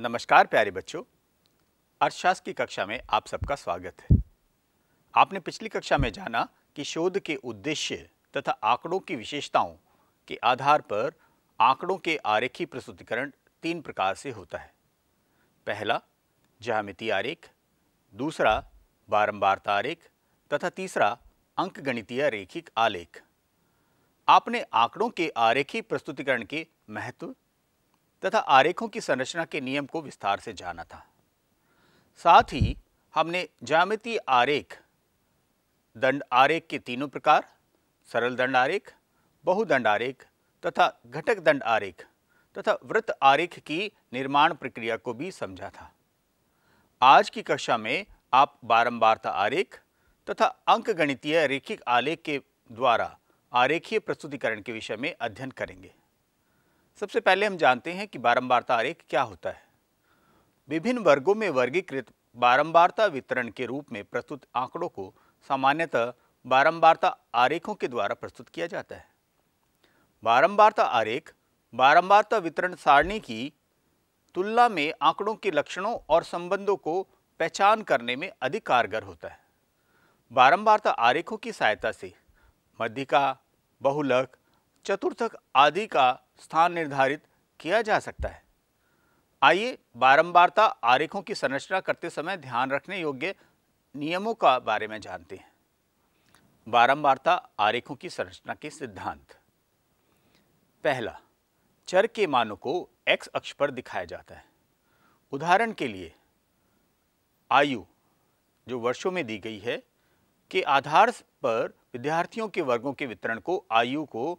नमस्कार प्यारे बच्चों अर्थशास्त्र की कक्षा में आप सबका स्वागत है आपने पिछली कक्षा में जाना कि शोध के उद्देश्य तथा आंकड़ों की विशेषताओं के आधार पर आंकड़ों के आरेखी प्रस्तुतिकरण तीन प्रकार से होता है पहला ज्यामिति आरेख दूसरा बारंबारता आरेख तथा तीसरा अंकगणितीय रेखिक आलेख आपने आंकड़ों के आरेखी प्रस्तुतिकरण के महत्व तथा आरेखों की संरचना के नियम को विस्तार से जाना था साथ ही हमने ज्यामिति आरेख दंड आरेख के तीनों प्रकार सरल दंड आरेख बहुदंड आरेख तथा घटक दंड आरेख तथा वृत्त आरेख की निर्माण प्रक्रिया को भी समझा था आज की कक्षा में आप बारंबारता आरेख तथा अंक गणितीय रेखिक आलेख के द्वारा आरेखीय प्रस्तुतिकरण के विषय में अध्ययन करेंगे सबसे पहले हम जानते हैं कि बारंबारता आरेख क्या होता है विभिन्न वर्गों में वर्गीकृत बारंबारता वितरण के रूप में प्रस्तुत आंकड़ों को सामान्यतः बारंबारता आरेखों के द्वारा प्रस्तुत किया जाता है बारंबारता आरेख बारंबारता वितरण सारणी की तुलना में आंकड़ों के लक्षणों और संबंधों को पहचान करने में अधिक कारगर होता है बारंबारता आरेखों की सहायता से मध्यिका बहुलक चतुर्थक आदि का स्थान निर्धारित किया जा सकता है आइए बारंबारता आरेखों की संरचना करते समय ध्यान रखने योग्य नियमों का बारे में जानते हैं बारंबारता आरेखों की संरचना के सिद्धांत पहला चर के मानों को x अक्ष पर दिखाया जाता है उदाहरण के लिए आयु जो वर्षों में दी गई है के आधार पर विद्यार्थियों के वर्गों के वितरण को आयु को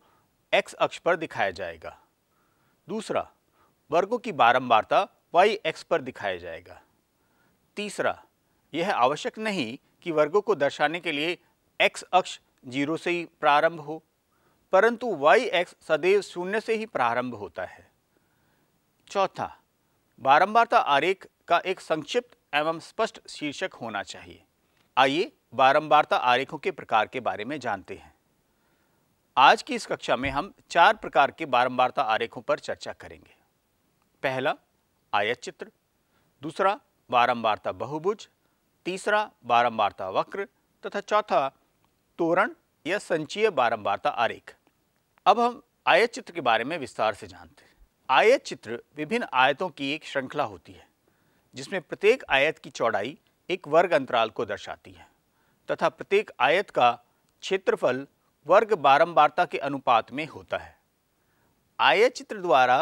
एक्स अक्ष पर दिखाया जाएगा दूसरा वर्गों की बारंबारता वाई एक्स पर दिखाया जाएगा तीसरा यह आवश्यक नहीं कि वर्गों को दर्शाने के लिए एक्स अक्ष जीरो से ही प्रारंभ हो परंतु वाई एक्स सदैव शून्य से ही प्रारंभ होता है चौथा बारंबारता आरेख का एक संक्षिप्त एवं स्पष्ट शीर्षक होना चाहिए आइए बारंबारता आरेखों के प्रकार के बारे में जानते हैं आज की इस कक्षा में हम चार प्रकार के बारंबारता आरेखों पर चर्चा करेंगे पहला आयत चित्र दूसरा बारंबारता बहुभुज तीसरा बारंबारता वक्र तथा चौथा तोरण या संचीय बारंबारता आरेख अब हम आयत चित्र के बारे में विस्तार से जानते हैं आयत चित्र विभिन्न आयतों की एक श्रृंखला होती है जिसमें प्रत्येक आयत की चौड़ाई एक वर्ग अंतराल को दर्शाती है तथा प्रत्येक आयत का क्षेत्रफल वर्ग बारंबारता के अनुपात में होता है आय चित्र द्वारा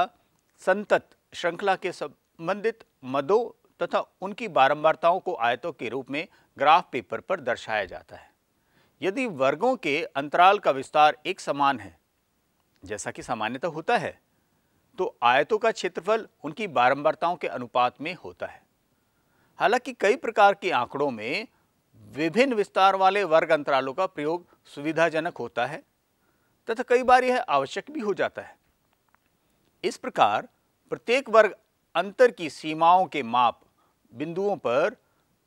संतत श्रृंखला के संबंधित मदों तथा उनकी बारंबारताओं को आयतों के रूप में ग्राफ पेपर पर दर्शाया जाता है यदि वर्गों के अंतराल का विस्तार एक समान है जैसा कि सामान्यतः होता है तो आयतों का क्षेत्रफल उनकी बारंबारताओं के अनुपात में होता है हालांकि कई प्रकार के आंकड़ों में विभिन्न विस्तार वाले वर्ग अंतरालों का प्रयोग सुविधाजनक होता है तथा कई बार यह आवश्यक भी हो जाता है इस प्रकार प्रत्येक वर्ग अंतर की सीमाओं के माप बिंदुओं पर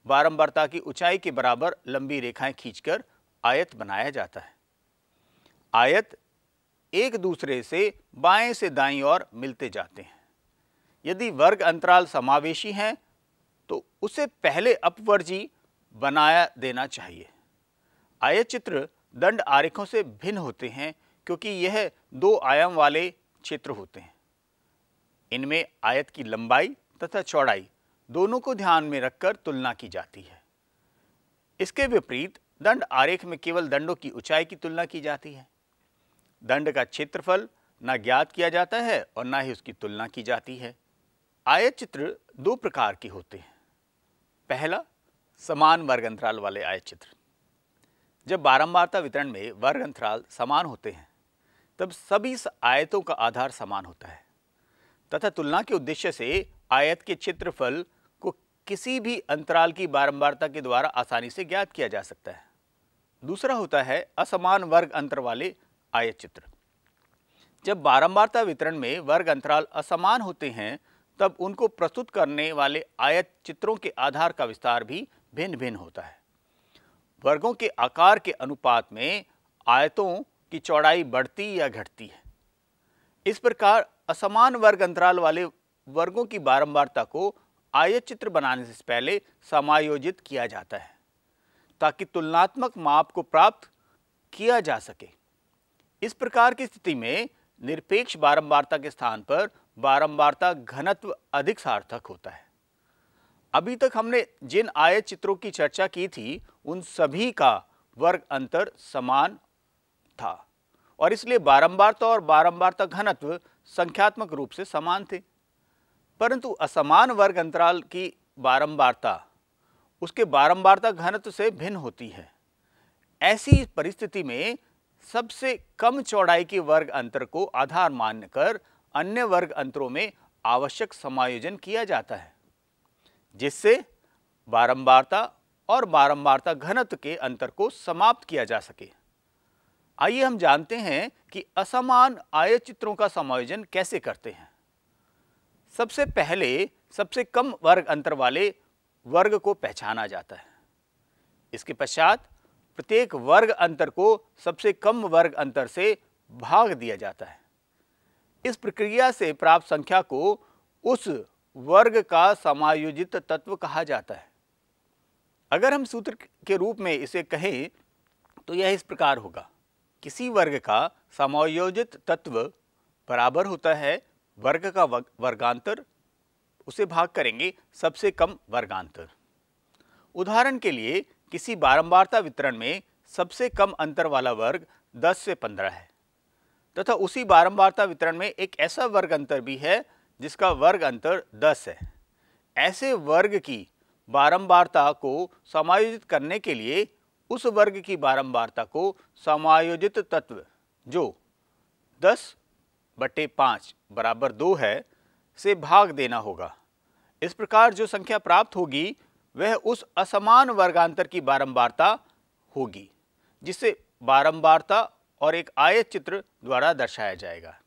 बारंबारता की ऊंचाई के बराबर लंबी रेखाएं खींचकर आयत बनाया जाता है आयत एक दूसरे से बाएं से दाईं ओर मिलते जाते हैं यदि वर्ग अंतराल समावेशी हैं तो उसे पहले अपवर्जी बनाया देना चाहिए आयत चित्र दंड आरेखों से भिन्न होते हैं क्योंकि यह दो आयाम वाले क्षेत्र होते हैं इनमें आयत की लंबाई तथा चौड़ाई दोनों को ध्यान में रखकर तुलना की जाती है इसके विपरीत दंड आरेख में केवल दंडों की ऊंचाई की तुलना की जाती है दंड का क्षेत्रफल ना ज्ञात किया जाता है और ना ही उसकी तुलना की जाती है आयत चित्र दो प्रकार के होते हैं पहला समान वर्ग अंतराल वाले आय चित्र जब बारंबारता वितरण में वर्ग अंतराल समान होते हैं तब सभी आयतों का आधार समान होता है तथा तुलना के उद्देश्य से आयत के क्षेत्रफल को किसी भी अंतराल की बारंबारता के द्वारा आसानी से ज्ञात किया जा सकता है दूसरा होता है असमान वर्ग अंतर वाले आयत चित्र जब बारंबारता वितरण में वर्ग अंतराल असमान होते हैं तब उनको प्रस्तुत करने वाले आयत चित्रों के आधार का विस्तार भी भिन्न भिन्न होता है वर्गों के आकार के अनुपात में आयतों की चौड़ाई बढ़ती या घटती है इस प्रकार असमान वर्ग अंतराल वाले वर्गों की बारंबारता को आयत चित्र बनाने से पहले समायोजित किया जाता है ताकि तुलनात्मक माप को प्राप्त किया जा सके इस प्रकार की स्थिति में निरपेक्ष बारंबारता के स्थान पर बारंबारता घनत्व अधिक सार्थक होता है अभी तक हमने जिन आय चित्रों की चर्चा की थी उन सभी का वर्ग अंतर समान था और इसलिए बारंबारता और बारंबारता घनत्व संख्यात्मक रूप से समान थे परंतु असमान वर्ग अंतराल की बारंबारता उसके बारंबारता घनत्व से भिन्न होती है ऐसी परिस्थिति में सबसे कम चौड़ाई के वर्ग अंतर को आधार मानकर अन्य वर्ग अंतरों में आवश्यक समायोजन किया जाता है जिससे बारंबारता और बारंबारता घनत्व के अंतर को समाप्त किया जा सके आइए हम जानते हैं कि असमान चित्रों का समायोजन कैसे करते हैं सबसे पहले सबसे कम वर्ग अंतर वाले वर्ग को पहचाना जाता है इसके पश्चात प्रत्येक वर्ग अंतर को सबसे कम वर्ग अंतर से भाग दिया जाता है इस प्रक्रिया से प्राप्त संख्या को उस वर्ग का समायोजित तत्व कहा जाता है अगर हम सूत्र के रूप में इसे कहें तो यह इस प्रकार होगा किसी वर्ग का समायोजित तत्व बराबर होता है वर्ग का वर्गांतर उसे भाग करेंगे सबसे कम वर्गांतर उदाहरण के लिए किसी बारंबारता वितरण में सबसे कम अंतर वाला वर्ग 10 से 15 है तथा उसी बारंबारता वितरण में एक ऐसा वर्ग अंतर भी है जिसका वर्ग अंतर 10 है ऐसे वर्ग की बारंबारता को समायोजित करने के लिए उस वर्ग की बारंबारता को समायोजित तत्व जो 10 बटे पाँच बराबर दो है से भाग देना होगा इस प्रकार जो संख्या प्राप्त होगी वह उस असमान वर्गांतर की बारंबारता होगी जिससे बारंबारता और एक आयत चित्र द्वारा दर्शाया जाएगा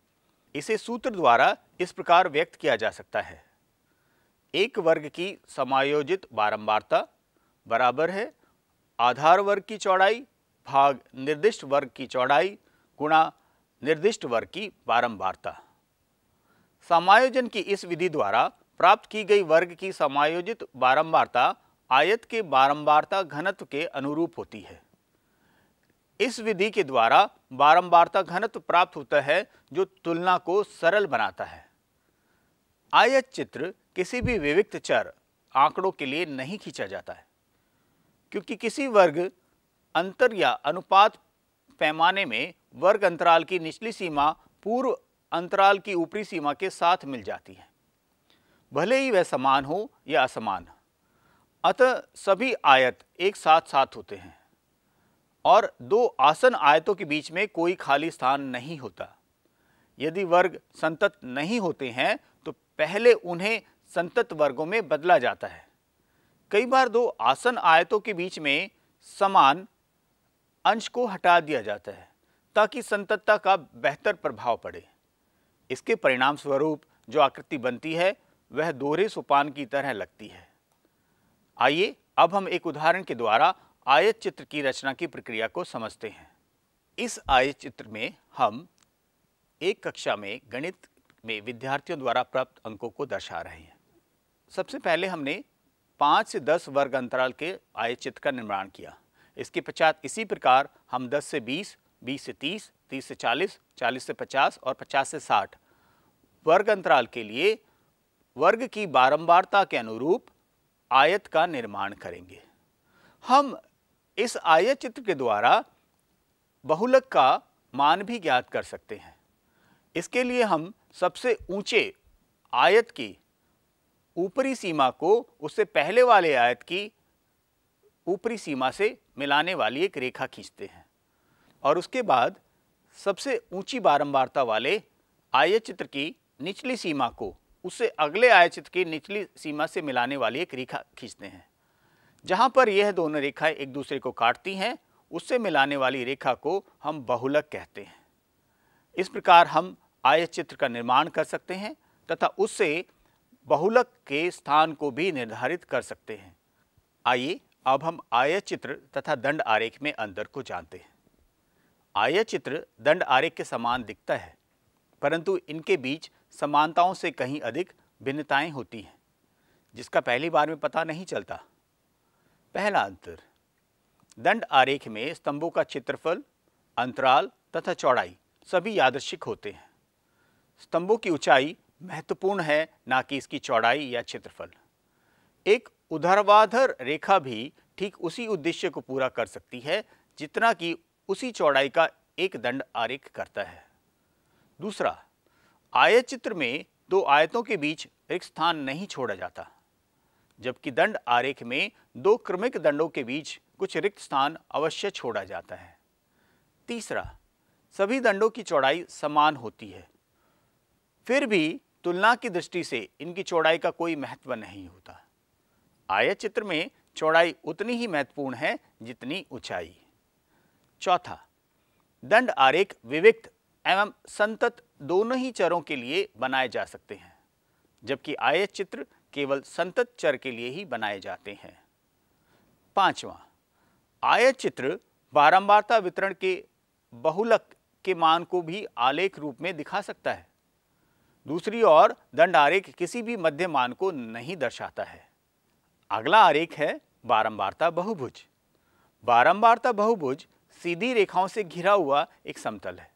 इसे सूत्र द्वारा इस प्रकार व्यक्त किया जा सकता है एक वर्ग की समायोजित बारंबारता बराबर है आधार वर्ग की चौड़ाई भाग निर्दिष्ट वर्ग की चौड़ाई गुणा निर्दिष्ट वर्ग की बारंबारता समायोजन की इस विधि द्वारा प्राप्त की गई वर्ग की समायोजित बारंबारता आयत के बारंबारता घनत्व के अनुरूप होती है इस विधि के द्वारा बारंबारता घनत्व प्राप्त होता है जो तुलना को सरल बनाता है आयत चित्र किसी भी विविक्त चर आंकड़ों के लिए नहीं खींचा जाता है क्योंकि किसी वर्ग अंतर या अनुपात पैमाने में वर्ग अंतराल की निचली सीमा पूर्व अंतराल की ऊपरी सीमा के साथ मिल जाती है भले ही वह समान हो या असमान अतः सभी आयत एक साथ साथ होते हैं और दो आसन आयतों के बीच में कोई खाली स्थान नहीं होता यदि वर्ग संतत नहीं होते हैं तो पहले उन्हें संतत वर्गों में बदला जाता है कई बार दो आसन आयतों के बीच में समान अंश को हटा दिया जाता है ताकि संततता का बेहतर प्रभाव पड़े इसके परिणाम स्वरूप जो आकृति बनती है वह दोहरे सोपान की तरह लगती है आइए अब हम एक उदाहरण के द्वारा आयत चित्र की रचना की प्रक्रिया को समझते हैं इस आयत चित्र में हम एक कक्षा में गणित में विद्यार्थियों द्वारा प्राप्त अंकों को दर्शा रहे हैं सबसे पहले हमने पाँच से दस वर्ग अंतराल के आयत चित्र का निर्माण किया इसके पश्चात इसी प्रकार हम दस से बीस बीस से तीस तीस से चालीस चालीस से पचास और पचास से साठ वर्ग अंतराल के लिए वर्ग की बारंबारता के अनुरूप आयत का निर्माण करेंगे हम इस आय चित्र के द्वारा बहुलक का मान भी ज्ञात कर सकते हैं इसके लिए हम सबसे ऊंचे आयत की ऊपरी सीमा को उससे पहले वाले आयत की ऊपरी सीमा से मिलाने वाली एक रेखा खींचते हैं और उसके बाद सबसे ऊंची बारंबारता वाले आय चित्र की निचली सीमा को उससे अगले आय चित्र की निचली सीमा से मिलाने वाली एक रेखा खींचते हैं जहाँ पर यह दोनों रेखाएं एक दूसरे को काटती हैं उससे मिलाने वाली रेखा को हम बहुलक कहते हैं इस प्रकार हम आयचित्र चित्र का निर्माण कर सकते हैं तथा उससे बहुलक के स्थान को भी निर्धारित कर सकते हैं आइए अब हम आयचित्र चित्र तथा दंड आरेख में अंतर को जानते हैं आयचित्र चित्र दंड आरेख के समान दिखता है परंतु इनके बीच समानताओं से कहीं अधिक भिन्नताएं होती हैं जिसका पहली बार में पता नहीं चलता पहला अंतर दंड आरेख में स्तंभों का क्षेत्रफल अंतराल तथा चौड़ाई सभी यादृशिक होते हैं स्तंभों की ऊंचाई महत्वपूर्ण है ना कि इसकी चौड़ाई या क्षेत्रफल एक उधरवाधर रेखा भी ठीक उसी उद्देश्य को पूरा कर सकती है जितना कि उसी चौड़ाई का एक दंड आरेख करता है दूसरा आयत चित्र में दो आयतों के बीच एक स्थान नहीं छोड़ा जाता जबकि दंड आरेख में दो क्रमिक दंडों के बीच कुछ रिक्त स्थान अवश्य छोड़ा जाता है तीसरा सभी दंडों की चौड़ाई समान होती है फिर भी तुलना की दृष्टि से इनकी चौड़ाई का कोई महत्व नहीं होता आयत चित्र में चौड़ाई उतनी ही महत्वपूर्ण है जितनी ऊंचाई चौथा दंड आरेख विविक्त एवं संतत दोनों ही चरों के लिए बनाए जा सकते हैं जबकि आयत चित्र केवल संतत चर के लिए ही बनाए जाते हैं पांचवा आय चित्र बारंबारता वितरण के बहुलक के मान को भी आलेख रूप में दिखा सकता है दूसरी ओर दंड आरेख किसी भी मध्य मान को नहीं दर्शाता है अगला आरेख है बारंबारता बहुभुज बारंबारता बहुभुज सीधी रेखाओं से घिरा हुआ एक समतल है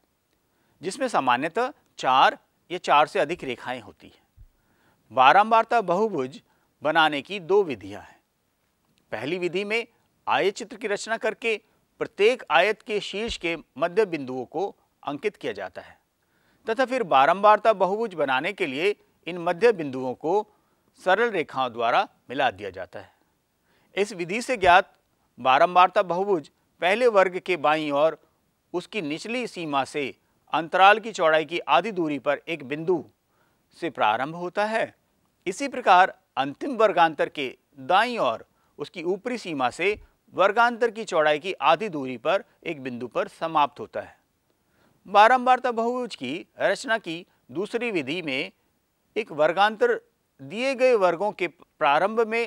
जिसमें सामान्यतः चार या चार से अधिक रेखाएं होती हैं बारंबारता बहुभुज बनाने की दो विधियां हैं पहली विधि में आयत चित्र की रचना करके प्रत्येक आयत के शीर्ष के मध्य बिंदुओं को अंकित किया जाता है तथा फिर बारंबारता बहुभुज बनाने के लिए इन मध्य बिंदुओं को सरल रेखाओं द्वारा मिला दिया जाता है इस विधि से ज्ञात बारंबारता बहुभुज पहले वर्ग के बाईं ओर उसकी निचली सीमा से अंतराल की चौड़ाई की आधी दूरी पर एक बिंदु से प्रारंभ होता है इसी प्रकार अंतिम वर्गांतर के दाई और उसकी ऊपरी सीमा से वर्गांतर की चौड़ाई की आधी दूरी पर एक बिंदु पर समाप्त होता है बारंबारता बहुभुज की रचना की दूसरी विधि में एक वर्गांतर दिए गए वर्गों के प्रारंभ में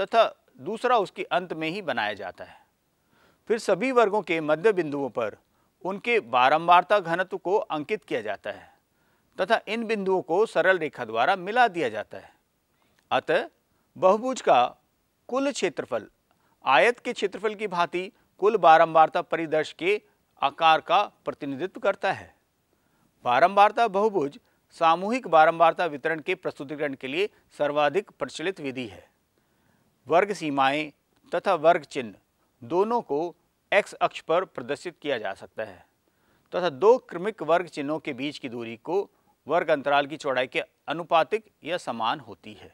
तथा दूसरा उसके अंत में ही बनाया जाता है फिर सभी वर्गों के मध्य बिंदुओं पर उनके बारंबारता घनत्व को अंकित किया जाता है तथा इन बिंदुओं को सरल रेखा द्वारा मिला दिया जाता है अतः बहुभुज का कुल क्षेत्रफल आयत के क्षेत्रफल की भांति कुल बारंबारता परिदर्श के आकार का प्रतिनिधित्व करता है बारंबारता बहुभुज सामूहिक बारंबारता वितरण के प्रस्तुतिकरण के लिए सर्वाधिक प्रचलित विधि है वर्ग सीमाएं तथा वर्ग चिन्ह दोनों को एक्स अक्ष पर प्रदर्शित किया जा सकता है तथा दो क्रमिक वर्ग चिन्हों के बीच की दूरी को वर्ग अंतराल की चौड़ाई के अनुपातिक या समान होती है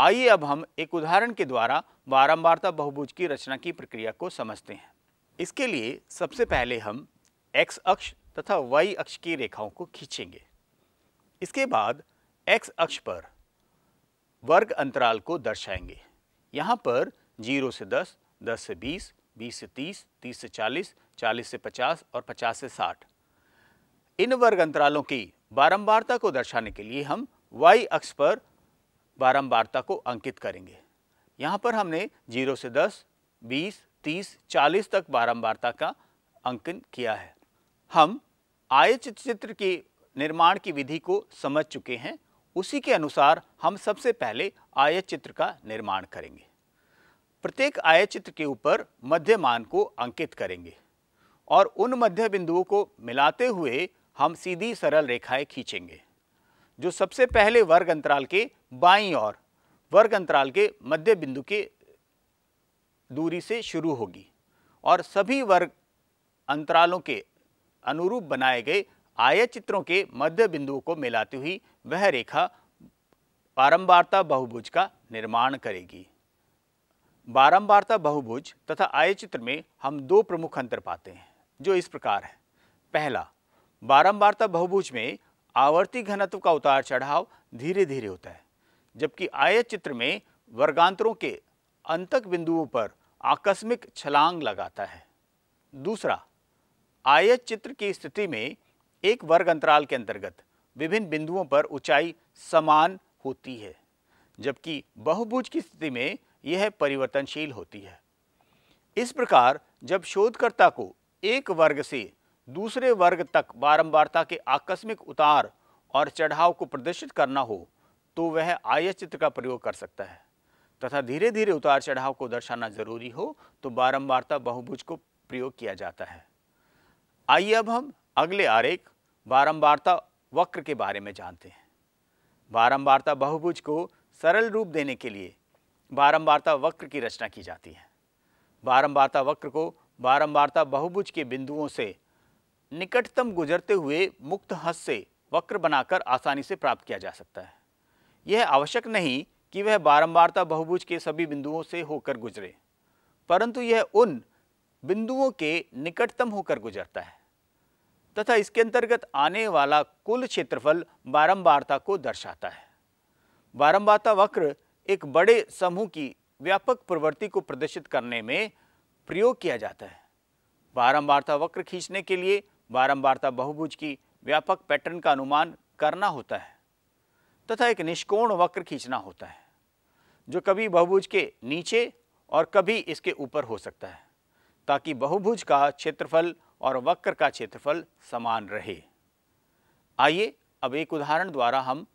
आइए अब हम एक उदाहरण के द्वारा बारंबारता बहुभुज की रचना की प्रक्रिया को समझते हैं इसके लिए सबसे पहले हम x अक्ष तथा y अक्ष की रेखाओं को खींचेंगे इसके बाद x अक्ष पर वर्ग अंतराल को दर्शाएंगे यहाँ पर 0 से 10, 10 से 20, 20 से 30, 30 से 40, 40 से 50 और 50 से 60 इन वर्ग अंतरालों की बारंबारता को दर्शाने के लिए हम y अक्ष पर बारंबारता को अंकित करेंगे यहाँ पर हमने जीरो से दस बीस तीस चालीस तक बारंबारता का अंकन किया है हम आय चित्र के निर्माण की विधि को समझ चुके हैं उसी के अनुसार हम सबसे पहले आय चित्र का निर्माण करेंगे प्रत्येक आय चित्र के ऊपर मध्य मान को अंकित करेंगे और उन मध्य बिंदुओं को मिलाते हुए हम सीधी सरल रेखाएं खींचेंगे जो सबसे पहले वर्ग अंतराल के बाईं ओर वर्ग अंतराल के मध्य बिंदु के दूरी से शुरू होगी और सभी वर्ग अंतरालों के अनुरूप बनाए गए आयचित्रों के मध्य बिंदुओं को मिलाती हुई वह रेखा बारंबारता बहुभुज का निर्माण करेगी बारंबारता बहुभुज तथा आयचित्र में हम दो प्रमुख अंतर पाते हैं जो इस प्रकार है पहला बारंबारता बहुभुज में आवर्ती घनत्व का उतार चढ़ाव धीरे धीरे होता है जबकि आयत चित्र में वर्गांतरों के अंतक बिंदुओं पर आकस्मिक छलांग लगाता है दूसरा आयत चित्र की स्थिति में एक वर्ग अंतराल के अंतर्गत विभिन्न बिंदुओं पर ऊंचाई समान होती है जबकि बहुभुज की स्थिति में यह परिवर्तनशील होती है इस प्रकार जब शोधकर्ता को एक वर्ग से दूसरे वर्ग तक बारंबारता के आकस्मिक उतार और चढ़ाव को प्रदर्शित करना हो तो वह आय चित्र का प्रयोग कर सकता है तथा धीरे धीरे उतार चढ़ाव को दर्शाना जरूरी हो तो बारंबारता बहुभुज को प्रयोग किया जाता है आइए अब हम अगले आरेख बारंबारता वक्र के बारे में जानते हैं बारंबारता बहुभुज को सरल रूप देने के लिए बारंबारता वक्र की रचना की जाती है बारंबारता वक्र को बारंबारता बहुभुज के बिंदुओं से निकटतम गुजरते हुए मुक्त हस से वक्र बनाकर आसानी से प्राप्त किया जा सकता है यह आवश्यक नहीं कि वह बारंबारता बहुभुज के सभी बिंदुओं से होकर गुजरे परंतु यह उन बिंदुओं के निकटतम होकर गुजरता है तथा इसके अंतर्गत आने वाला कुल क्षेत्रफल बारंबारता को दर्शाता है बारंबारता वक्र एक बड़े समूह की व्यापक प्रवृत्ति को प्रदर्शित करने में प्रयोग किया जाता है बारंबारता वक्र खींचने के लिए बारंबारता बहुभुज की व्यापक पैटर्न का अनुमान करना होता है तथा एक निष्कोण वक्र खींचना होता है जो कभी बहुभुज के नीचे और कभी इसके ऊपर हो सकता है ताकि बहुभुज का क्षेत्रफल और वक्र का क्षेत्रफल समान रहे आइए अब एक उदाहरण द्वारा हम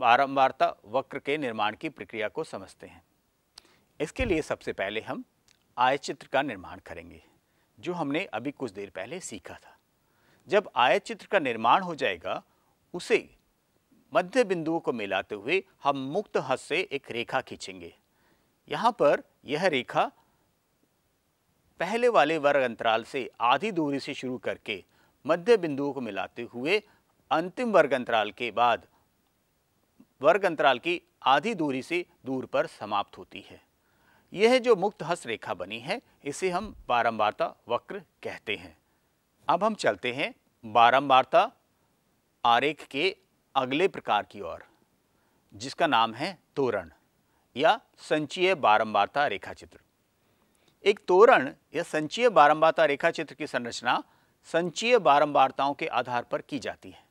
बारंबारता वक्र के निर्माण की प्रक्रिया को समझते हैं इसके लिए सबसे पहले हम आयचित्र का निर्माण करेंगे जो हमने अभी कुछ देर पहले सीखा था जब आयत चित्र का निर्माण हो जाएगा उसे मध्य बिंदुओं को मिलाते हुए हम मुक्त हस्त से एक रेखा खींचेंगे यहाँ पर यह रेखा पहले वाले वर्ग अंतराल से आधी दूरी से शुरू करके मध्य बिंदुओं को मिलाते हुए अंतिम वर्ग अंतराल के बाद वर्ग अंतराल की आधी दूरी से दूर पर समाप्त होती है यह जो मुक्त हस्त रेखा बनी है इसे हम बारंबारता वक्र कहते हैं अब हम चलते हैं बारंबारता आरेख के अगले प्रकार की ओर जिसका नाम है तोरण या संचीय बारंबारता रेखाचित्र एक तोरण या संचीय बारंबारता रेखाचित्र की संरचना संचीय बारंबारताओं के आधार पर की जाती है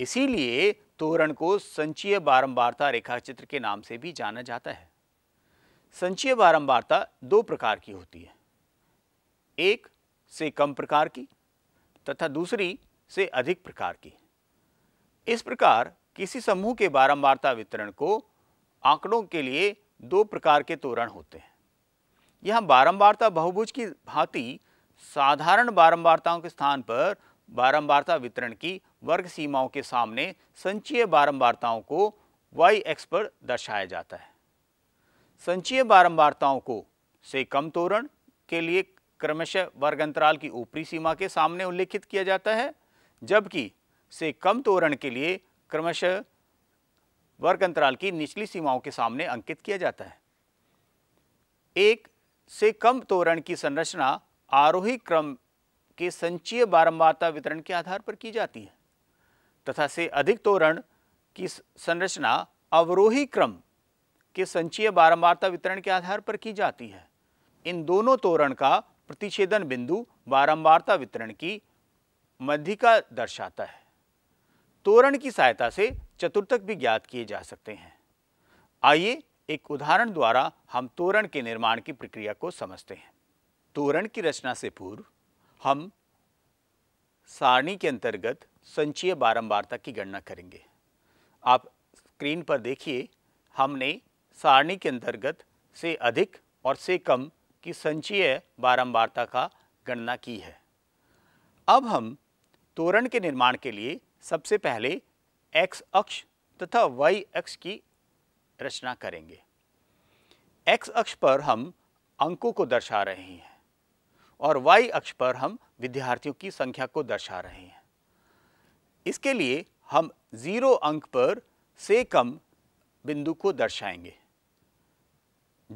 इसीलिए तोरण को संचीय बारंबारता रेखाचित्र के नाम से भी जाना जाता है संचीय बारंबारता दो प्रकार की होती है एक से कम प्रकार की तथा दूसरी से अधिक प्रकार की इस प्रकार किसी समूह के बारंबारता वितरण को आंकड़ों के लिए दो प्रकार के तोरण होते हैं यह बारंबारता बहुभुज की भांति साधारण बारंबारताओं के स्थान पर बारंबारता वितरण की वर्ग सीमाओं के सामने संचीय बारंबारताओं को y एक्स पर दर्शाया जाता है संचीय बारंबारताओं को से कम तोरण के लिए क्रमशः वर्ग अंतराल की ऊपरी सीमा के सामने उल्लेखित किया जाता है जबकि से कम तोरण के लिए क्रमशः वर्ग अंतराल की निचली सीमाओं के सामने अंकित किया जाता है एक से कम तोरण की संरचना आरोही क्रम के संचीय बारंबारता वितरण के आधार पर की जाती है तथा से अधिक तोरण की संरचना अवरोही क्रम के संचीय बारंबारता वितरण के आधार पर की जाती है इन दोनों तोरण का प्रतिषेधन बिंदु बारंबारता वितरण की का दर्शाता है तोरण की सहायता से चतुर्थक भी ज्ञात किए जा सकते हैं आइए एक उदाहरण द्वारा हम तोरण के निर्माण की प्रक्रिया को समझते हैं तोरण की रचना से पूर्व हम सारणी के अंतर्गत संचय बारंबारता की गणना करेंगे आप स्क्रीन पर देखिए हमने सारणी के अंतर्गत से अधिक और से कम की संचय बारंबारता का गणना की है अब हम तोरण के निर्माण के लिए सबसे पहले x अक्ष तथा y अक्ष की रचना करेंगे x अक्ष पर हम अंकों को दर्शा रहे हैं और y अक्ष पर हम विद्यार्थियों की संख्या को दर्शा रहे हैं इसके लिए हम ज़ीरो अंक पर से कम बिंदु को दर्शाएंगे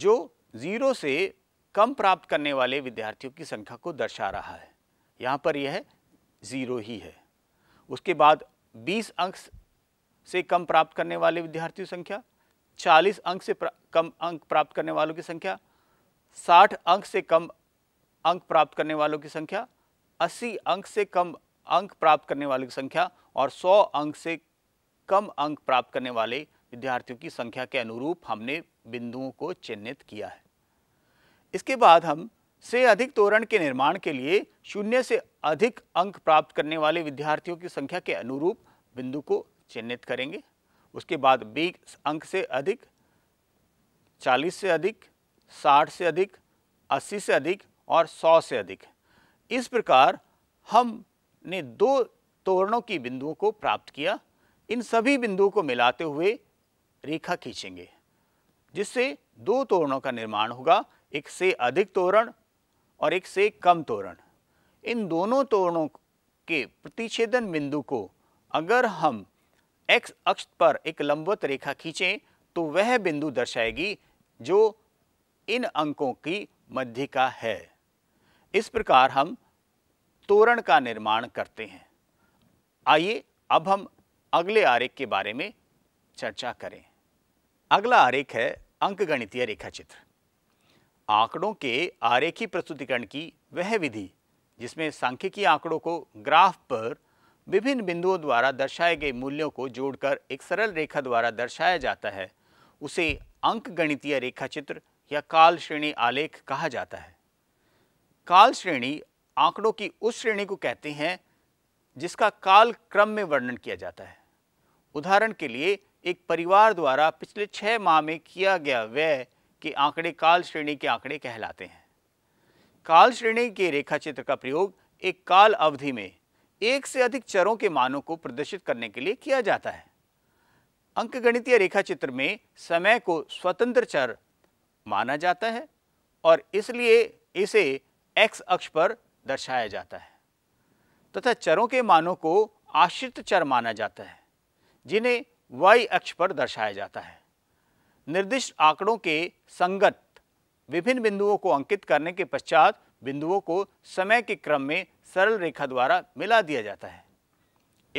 जो ज़ीरो से कम प्राप्त करने वाले विद्यार्थियों की संख्या को दर्शा रहा है यहाँ पर यह ज़ीरो ही है उसके बाद 20 अंक से कम प्राप्त करने वाले विद्यार्थियों की संख्या 40 अंक से कम अंक प्राप्त करने वालों की संख्या 60 अंक से कम अंक प्राप्त करने वालों की संख्या 80 अंक से कम अंक प्राप्त करने वालों की संख्या और 100 अंक से कम अंक प्राप्त करने वाले विद्यार्थियों की संख्या के अनुरूप हमने बिंदुओं को चिन्हित किया है इसके बाद हम से अधिक तोरण के निर्माण के लिए शून्य से अधिक अंक प्राप्त करने वाले विद्यार्थियों की संख्या के अनुरूप बिंदु को चिन्हित करेंगे उसके बाद बी अंक से अधिक 40 से अधिक 60 से अधिक 80 से अधिक और 100 से अधिक इस प्रकार हमने दो तोरणों की बिंदुओं को प्राप्त किया इन सभी बिंदुओं को मिलाते हुए रेखा खींचेंगे जिससे दो तोरणों का निर्माण होगा एक से अधिक तोरण और एक से कम तोरण इन दोनों तोरणों के प्रतिच्छेदन बिंदु को अगर हम x अक्ष पर एक लंबवत रेखा खींचें तो वह बिंदु दर्शाएगी जो इन अंकों की मध्य का है इस प्रकार हम तोरण का निर्माण करते हैं आइए अब हम अगले आरेख के बारे में चर्चा करें अगला आरेख है अंकगणितीय रेखाचित्र आंकड़ों के आरेखी प्रस्तुतिकरण की वह विधि जिसमें सांख्यिकी आंकड़ों को ग्राफ पर विभिन्न बिंदुओं द्वारा दर्शाए गए मूल्यों को जोड़कर एक सरल रेखा द्वारा दर्शाया जाता है उसे अंक गणितीय रेखाचित्र या काल श्रेणी आलेख कहा जाता है काल श्रेणी आंकड़ों की उस श्रेणी को कहते हैं जिसका काल क्रम में वर्णन किया जाता है उदाहरण के लिए एक परिवार द्वारा पिछले छः माह में किया गया व्यय कि आंकड़े काल श्रेणी के आंकड़े कहलाते हैं काल श्रेणी के रेखा चित्र का प्रयोग एक काल अवधि में एक से अधिक चरों के मानों को प्रदर्शित करने के लिए किया जाता है अंकगणितीय रेखा चित्र में समय को स्वतंत्र चर माना जाता है और इसलिए इसे एक्स अक्ष पर दर्शाया जाता है तथा चरों के मानों को आश्रित चर माना जाता है जिन्हें वाई अक्ष पर दर्शाया जाता है निर्दिष्ट आंकड़ों के संगत विभिन्न बिंदुओं को अंकित करने के पश्चात बिंदुओं को समय के क्रम में सरल रेखा द्वारा मिला दिया जाता है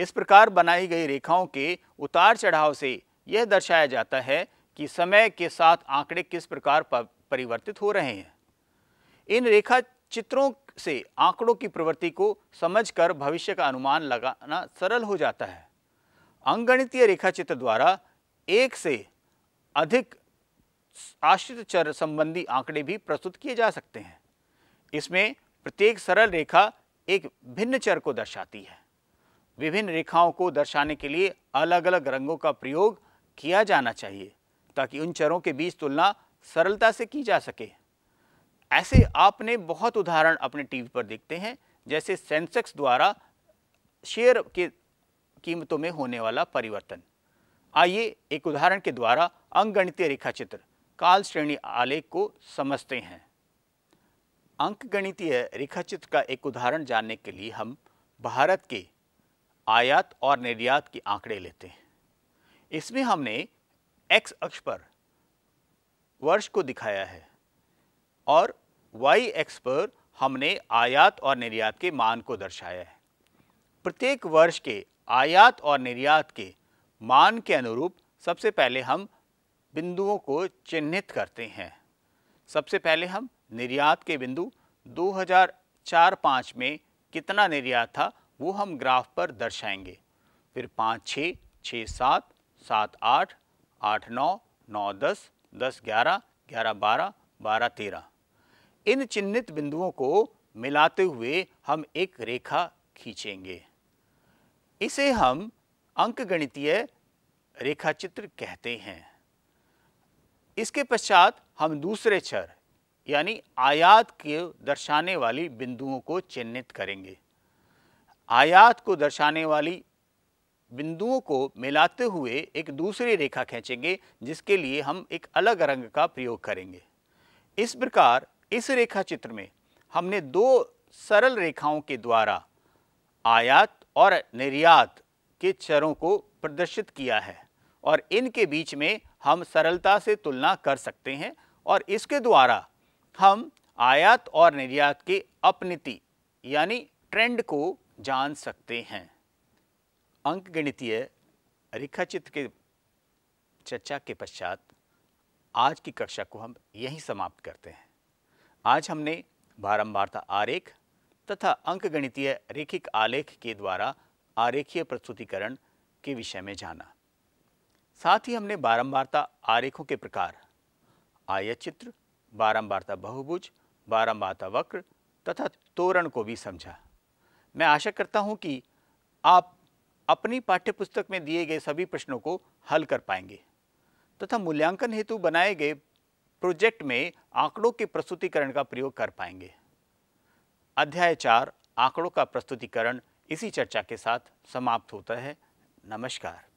इस प्रकार बनाई गई रेखाओं के उतार चढ़ाव से यह दर्शाया जाता है कि समय के साथ आंकड़े किस प्रकार परिवर्तित हो रहे हैं इन रेखा चित्रों से आंकड़ों की प्रवृत्ति को समझकर भविष्य का अनुमान लगाना सरल हो जाता है अंगणितीय रेखाचित्र द्वारा एक से अधिक आश्रित चर संबंधी आंकड़े भी प्रस्तुत किए जा सकते हैं इसमें प्रत्येक सरल रेखा एक भिन्न चर को दर्शाती है विभिन्न रेखाओं को दर्शाने के लिए अलग अलग रंगों का प्रयोग किया जाना चाहिए ताकि उन चरों के बीच तुलना सरलता से की जा सके ऐसे आपने बहुत उदाहरण अपने टीवी पर देखते हैं जैसे सेंसेक्स द्वारा शेयर के कीमतों में होने वाला परिवर्तन आइए एक उदाहरण के द्वारा अंकगणितीय रेखाचित्र काल श्रेणी आलेख को समझते हैं अंकगणितीय रेखाचित्र का एक उदाहरण जानने के लिए हम भारत के आयात और निर्यात के आंकड़े लेते हैं इसमें हमने एक्स अक्ष पर वर्ष को दिखाया है और वाई एक्स पर हमने आयात और निर्यात के मान को दर्शाया है प्रत्येक वर्ष के आयात और निर्यात के मान के अनुरूप सबसे पहले हम बिंदुओं को चिन्हित करते हैं सबसे पहले हम निर्यात के बिंदु 2004-5 में कितना निर्यात था वो हम ग्राफ पर दर्शाएंगे फिर पाँच छः छः सात सात आठ आठ नौ नौ दस दस ग्यारह ग्यारह बारह बारह तेरह इन चिन्हित बिंदुओं को मिलाते हुए हम एक रेखा खींचेंगे इसे हम अंकगणितीय रेखाचित्र कहते हैं इसके पश्चात हम दूसरे क्षर यानी आयात के दर्शाने वाली बिंदुओं को चिन्हित करेंगे आयात को दर्शाने वाली बिंदुओं को मिलाते हुए एक दूसरी रेखा खींचेंगे जिसके लिए हम एक अलग रंग का प्रयोग करेंगे इस प्रकार इस रेखा चित्र में हमने दो सरल रेखाओं के द्वारा आयात और निर्यात के चरों को प्रदर्शित किया है और इनके बीच में हम सरलता से तुलना कर सकते हैं और इसके द्वारा हम आयात और निर्यात के अपनीति यानी ट्रेंड को जान सकते हैं अंक गणितीय रेखाचित्र के चर्चा के पश्चात आज की कक्षा को हम यहीं समाप्त करते हैं आज हमने बारंबारता आरेख तथा अंक गणितीय रेखिक आलेख के द्वारा आरेखीय प्रस्तुतिकरण के विषय में जाना साथ ही हमने बारंबारता आरेखों के प्रकार आयचित्र बारंबारता बहुभुज बारंबारता वक्र तथा तोरण को भी समझा मैं आशा करता हूँ कि आप अपनी पाठ्यपुस्तक में दिए गए सभी प्रश्नों को हल कर पाएंगे तथा मूल्यांकन हेतु बनाए गए प्रोजेक्ट में आंकड़ों के प्रस्तुतिकरण का प्रयोग कर पाएंगे अध्याय चार आंकड़ों का प्रस्तुतिकरण इसी चर्चा के साथ समाप्त होता है नमस्कार